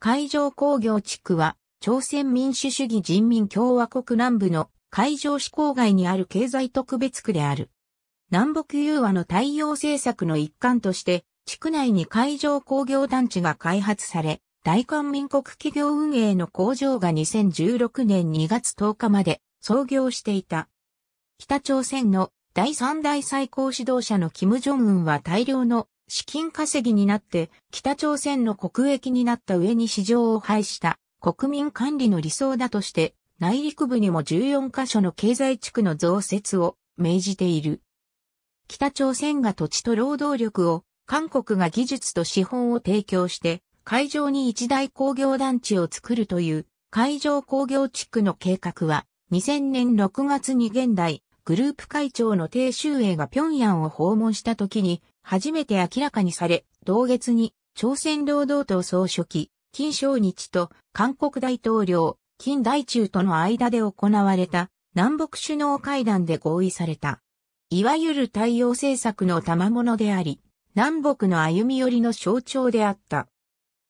海上工業地区は、朝鮮民主主義人民共和国南部の海上市郊外にある経済特別区である。南北融和の太陽政策の一環として、地区内に海上工業団地が開発され、大韓民国企業運営の工場が2016年2月10日まで創業していた。北朝鮮の第三代最高指導者の金正恩は大量の資金稼ぎになって北朝鮮の国益になった上に市場を廃した国民管理の理想だとして内陸部にも14カ所の経済地区の増設を命じている。北朝鮮が土地と労働力を韓国が技術と資本を提供して海上に一大工業団地を作るという海上工業地区の計画は2000年6月に現代グループ会長の鄭秀英が平壌を訪問した時に初めて明らかにされ、同月に朝鮮労働党総書記、金正日と韓国大統領、金大中との間で行われた南北首脳会談で合意された。いわゆる太陽政策の賜物であり、南北の歩み寄りの象徴であった。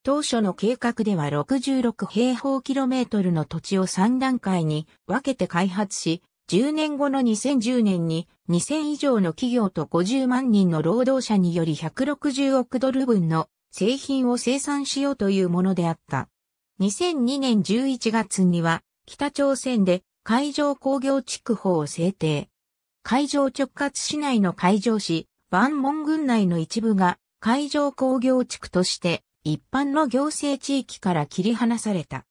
当初の計画では66平方キロメートルの土地を3段階に分けて開発し、10年後の2010年に2000以上の企業と50万人の労働者により160億ドル分の製品を生産しようというものであった。2002年11月には北朝鮮で海上工業地区法を制定。海上直轄市内の海上市、万門郡内の一部が海上工業地区として一般の行政地域から切り離された。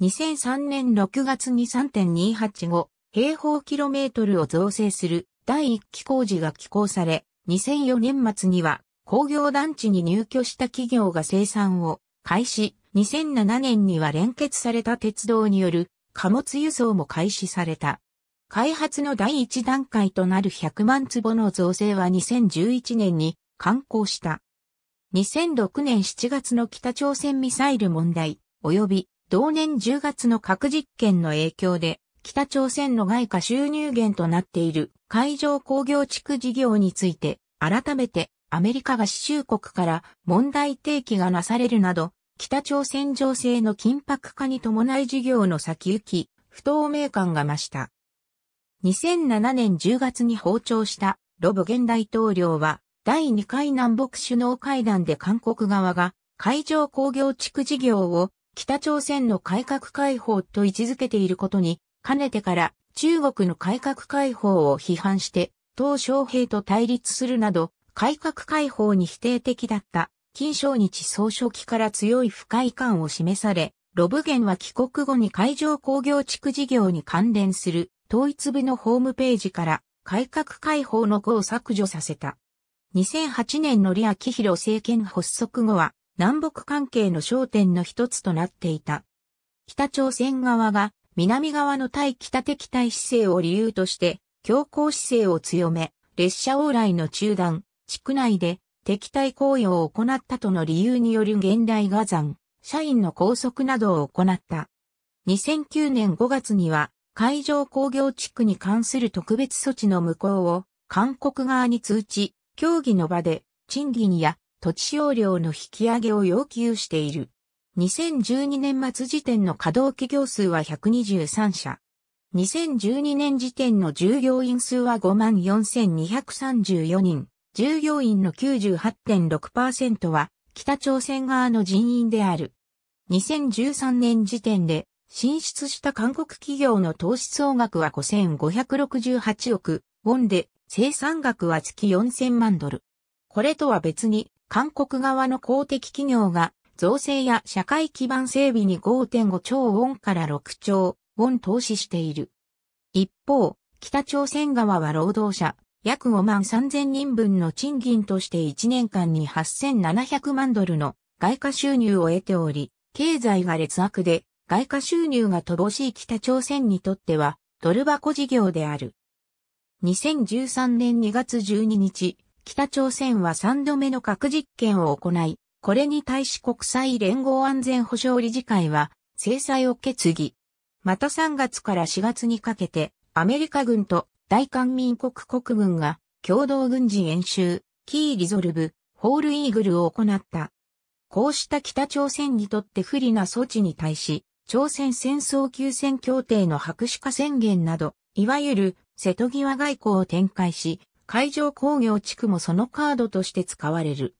2003年6月に3.285平方キロメートルを造成する第1期工事が起工され、2004年末には工業団地に入居した企業が生産を開始、2007年には連結された鉄道による貨物輸送も開始された。開発の第一段階となる100万坪の造成は2011年に完工した。2006年7月の北朝鮮ミサイル問題及び同年10月の核実験の影響で北朝鮮の外貨収入源となっている海上工業地区事業について、改めてアメリカが支州国から問題提起がなされるなど、北朝鮮情勢の緊迫化に伴い事業の先行き、不透明感が増した。2007年10月に訪朝したロブ現大統領は、第2回南北首脳会談で韓国側が海上工業地区事業を北朝鮮の改革開放と位置づけていることにかねてから中国の改革開放を批判して、鄧小平と対立するなど、改革開放に否定的だった金正日総書記から強い不快感を示され、ロブゲンは帰国後に海上工業地区事業に関連する統一部のホームページから改革開放の語を削除させた。2008年の李昭弘政権発足後は南北関係の焦点の一つとなっていた。北朝鮮側が南側の対北敵対姿勢を理由として、強硬姿勢を強め、列車往来の中断、地区内で敵対行為を行ったとの理由による現代画山、社員の拘束などを行った。2009年5月には、海上工業地区に関する特別措置の無効を韓国側に通知、協議の場で賃金や土地使用料の引き上げを要求している。2012年末時点の稼働企業数は123社。2012年時点の従業員数は54,234人。従業員の98.6%は北朝鮮側の人員である。2013年時点で進出した韓国企業の投資総額は5568億ウォンで生産額は月4000万ドル。これとは別に韓国側の公的企業が造成や社会基盤整備に5.5兆ウォンから6兆ウォン投資している。一方、北朝鮮側は労働者、約5万3000人分の賃金として1年間に8700万ドルの外貨収入を得ており、経済が劣悪で外貨収入が乏しい北朝鮮にとってはドル箱事業である。2013年2月12日、北朝鮮は3度目の核実験を行い、これに対し国際連合安全保障理事会は制裁を決議。また3月から4月にかけてアメリカ軍と大韓民国国軍が共同軍事演習、キーリゾルブ、ホールイーグルを行った。こうした北朝鮮にとって不利な措置に対し、朝鮮戦争休戦協定の白紙化宣言など、いわゆる瀬戸際外交を展開し、海上工業地区もそのカードとして使われる。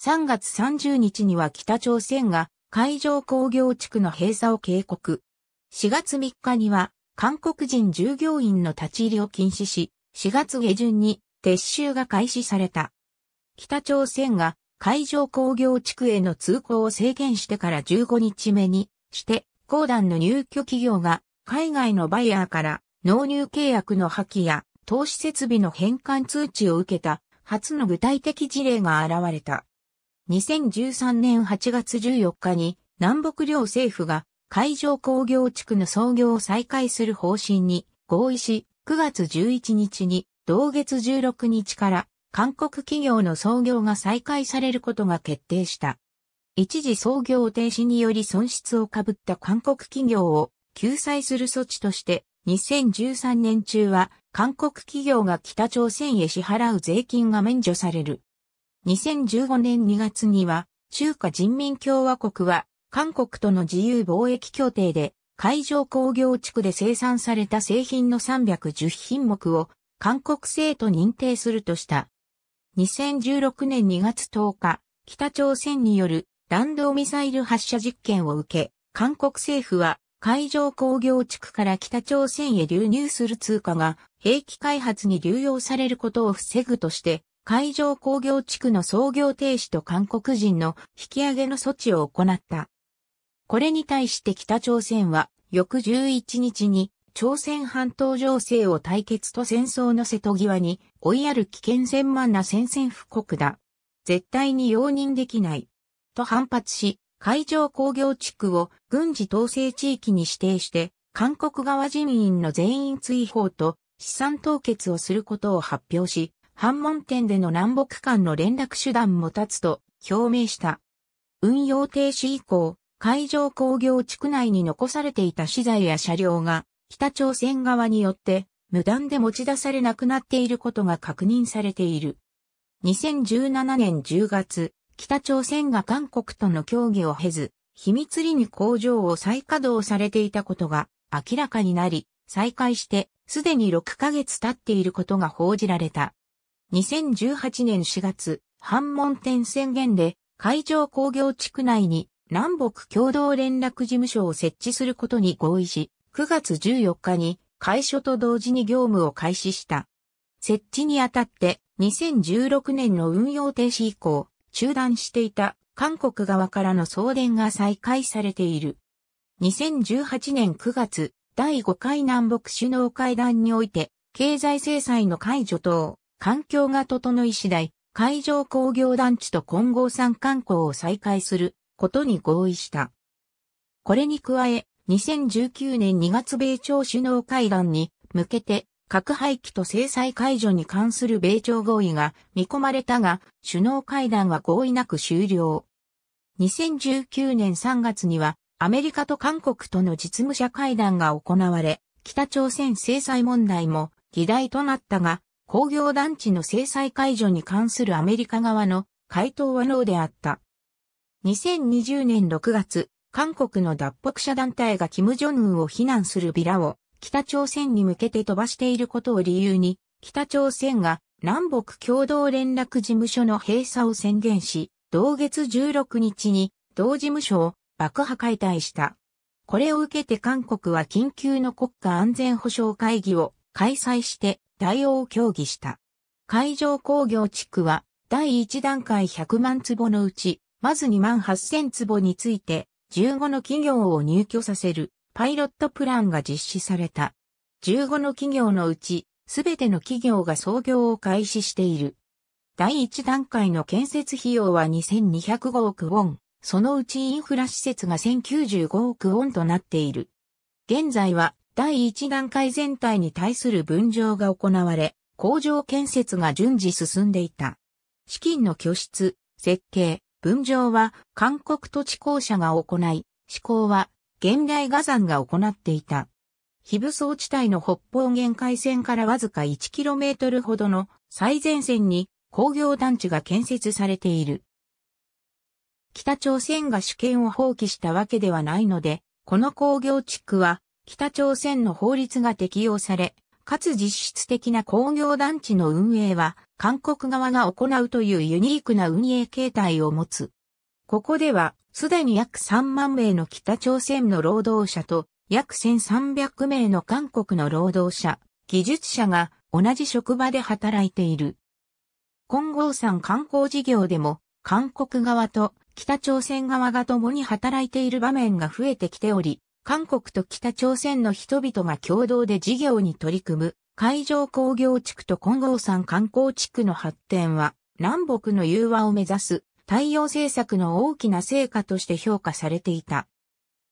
3月30日には北朝鮮が海上工業地区の閉鎖を警告。4月3日には韓国人従業員の立ち入りを禁止し、4月下旬に撤収が開始された。北朝鮮が海上工業地区への通行を制限してから15日目にして、高段の入居企業が海外のバイヤーから納入契約の破棄や投資設備の返還通知を受けた初の具体的事例が現れた。2013年8月14日に南北両政府が海上工業地区の操業を再開する方針に合意し、9月11日に同月16日から韓国企業の操業が再開されることが決定した。一時操業停止により損失をかぶった韓国企業を救済する措置として、2013年中は韓国企業が北朝鮮へ支払う税金が免除される。2015年2月には、中華人民共和国は、韓国との自由貿易協定で、海上工業地区で生産された製品の310品目を、韓国製と認定するとした。2016年2月10日、北朝鮮による弾道ミサイル発射実験を受け、韓国政府は海上工業地区から北朝鮮へ流入する通貨が兵器開発に流用されることを防ぐとして海上工業地区の操業停止と韓国人の引き上げの措置を行った。これに対して北朝鮮は翌11日に朝鮮半島情勢を対決と戦争の瀬戸際に追いやる危険千万な宣戦布告だ。絶対に容認できない。と反発し、海上工業地区を軍事統制地域に指定して、韓国側人員の全員追放と資産凍結をすることを発表し、反門店での南北間の連絡手段も立つと表明した。運用停止以降、海上工業地区内に残されていた資材や車両が北朝鮮側によって無断で持ち出されなくなっていることが確認されている。2017年10月、北朝鮮が韓国との協議を経ず、秘密裏に工場を再稼働されていたことが明らかになり、再開してすでに6ヶ月経っていることが報じられた。2018年4月、反門店宣言で、海上工業地区内に南北共同連絡事務所を設置することに合意し、9月14日に会所と同時に業務を開始した。設置にあたって2016年の運用停止以降、中断していた韓国側からの送電が再開されている。2018年9月、第5回南北首脳会談において、経済制裁の解除等、環境が整い次第、海上工業団地と混合産観光を再開することに合意した。これに加え、2019年2月米朝首脳会談に向けて、核廃棄と制裁解除に関する米朝合意が見込まれたが、首脳会談は合意なく終了。2019年3月には、アメリカと韓国との実務者会談が行われ、北朝鮮制裁問題も議題となったが、工業団地の制裁解除に関するアメリカ側の回答はノーであった。2020年6月、韓国の脱北者団体が金正恩を非難するビラを北朝鮮に向けて飛ばしていることを理由に、北朝鮮が南北共同連絡事務所の閉鎖を宣言し、同月16日に同事務所を爆破解体した。これを受けて韓国は緊急の国家安全保障会議を開催して対応を協議した。海上工業地区は、第1段階100万坪のうち、まず2万8000坪について、15の企業を入居させる、パイロットプランが実施された。15の企業のうち、すべての企業が創業を開始している。第1段階の建設費用は2205億ウォン、そのうちインフラ施設が1095億ウォンとなっている。現在は第一段階全体に対する分譲が行われ、工場建設が順次進んでいた。資金の拠出、設計、分譲は韓国土地公社が行い、施工は現代画山が行っていた。非武装地帯の北方限界線からわずか 1km ほどの最前線に工業団地が建設されている。北朝鮮が主権を放棄したわけではないので、この工業地区は北朝鮮の法律が適用され、かつ実質的な工業団地の運営は、韓国側が行うというユニークな運営形態を持つ。ここでは、すでに約3万名の北朝鮮の労働者と、約1300名の韓国の労働者、技術者が同じ職場で働いている。金剛山観光事業でも、韓国側と北朝鮮側が共に働いている場面が増えてきており、韓国と北朝鮮の人々が共同で事業に取り組む海上工業地区と金剛山観光地区の発展は南北の融和を目指す太陽政策の大きな成果として評価されていた。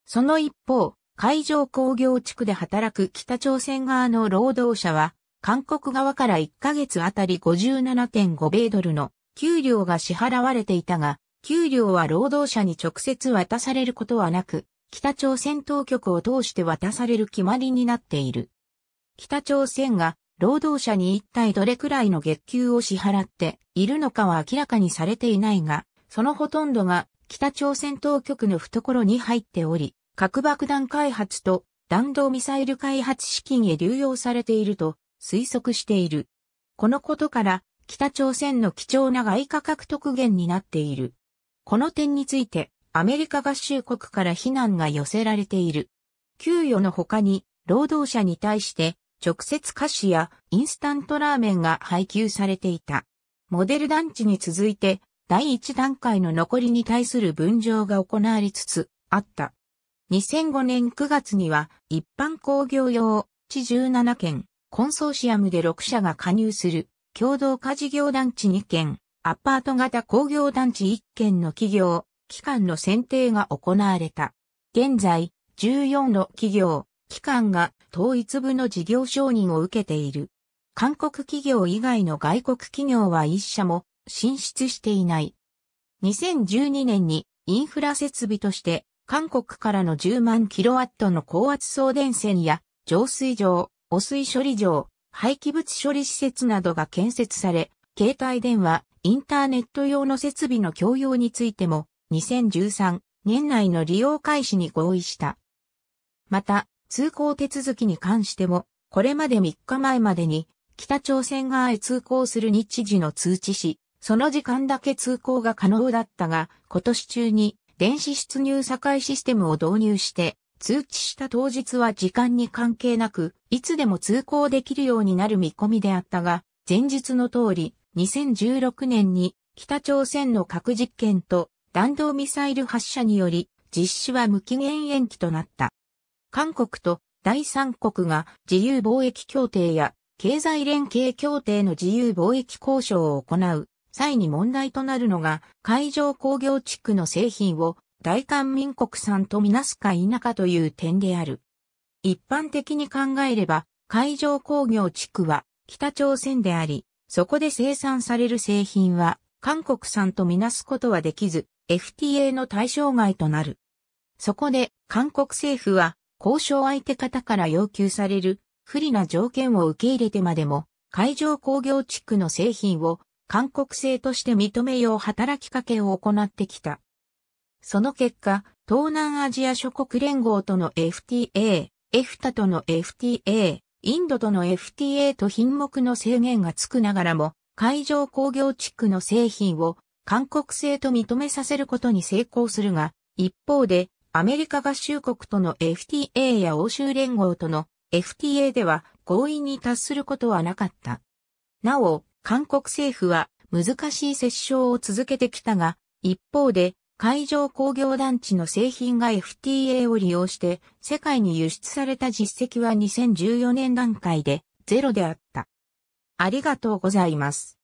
その一方、海上工業地区で働く北朝鮮側の労働者は韓国側から1ヶ月あたり57.5米ドルの給料が支払われていたが、給料は労働者に直接渡されることはなく、北朝鮮当局を通して渡される決まりになっている。北朝鮮が労働者に一体どれくらいの月給を支払っているのかは明らかにされていないが、そのほとんどが北朝鮮当局の懐に入っており、核爆弾開発と弾道ミサイル開発資金へ流用されていると推測している。このことから北朝鮮の貴重な外貨獲得源になっている。この点についてアメリカ合衆国から非難が寄せられている。給与の他に、労働者に対して、直接菓子やインスタントラーメンが配給されていた。モデル団地に続いて、第一段階の残りに対する分譲が行われつつあった。2005年9月には、一般工業用、地17件、コンソーシアムで6社が加入する、共同家事業団地2件、アパート型工業団地1件の企業、機関の選定が行われた。現在、14の企業、機関が統一部の事業承認を受けている。韓国企業以外の外国企業は一社も進出していない。2012年にインフラ設備として韓国からの10万キロワットの高圧送電線や浄水場、汚水処理場、廃棄物処理施設などが建設され、携帯電話、インターネット用の設備の共用についても2013年内の利用開始に合意した。また、通行手続きに関しても、これまで3日前までに、北朝鮮側へ通行する日時の通知し、その時間だけ通行が可能だったが、今年中に電子出入境システムを導入して、通知した当日は時間に関係なく、いつでも通行できるようになる見込みであったが、前日の通り、2016年に北朝鮮の核実験と弾道ミサイル発射により実施は無期限延期となった。韓国と第三国が自由貿易協定や経済連携協定の自由貿易交渉を行う際に問題となるのが海上工業地区の製品を大韓民国産とみなすか否かという点である。一般的に考えれば海上工業地区は北朝鮮であり、そこで生産される製品は韓国産とみなすことはできず、FTA の対象外となる。そこで韓国政府は交渉相手方から要求される不利な条件を受け入れてまでも海上工業地区の製品を韓国製として認めよう働きかけを行ってきた。その結果、東南アジア諸国連合との FTA、エフタとの FTA、インドとの FTA と品目の制限がつくながらも、海上工業地区の製品を韓国製と認めさせることに成功するが、一方で、アメリカ合衆国との FTA や欧州連合との FTA では合意に達することはなかった。なお、韓国政府は難しい折衝を続けてきたが、一方で、海上工業団地の製品が FTA を利用して世界に輸出された実績は2014年段階でゼロであった。ありがとうございます。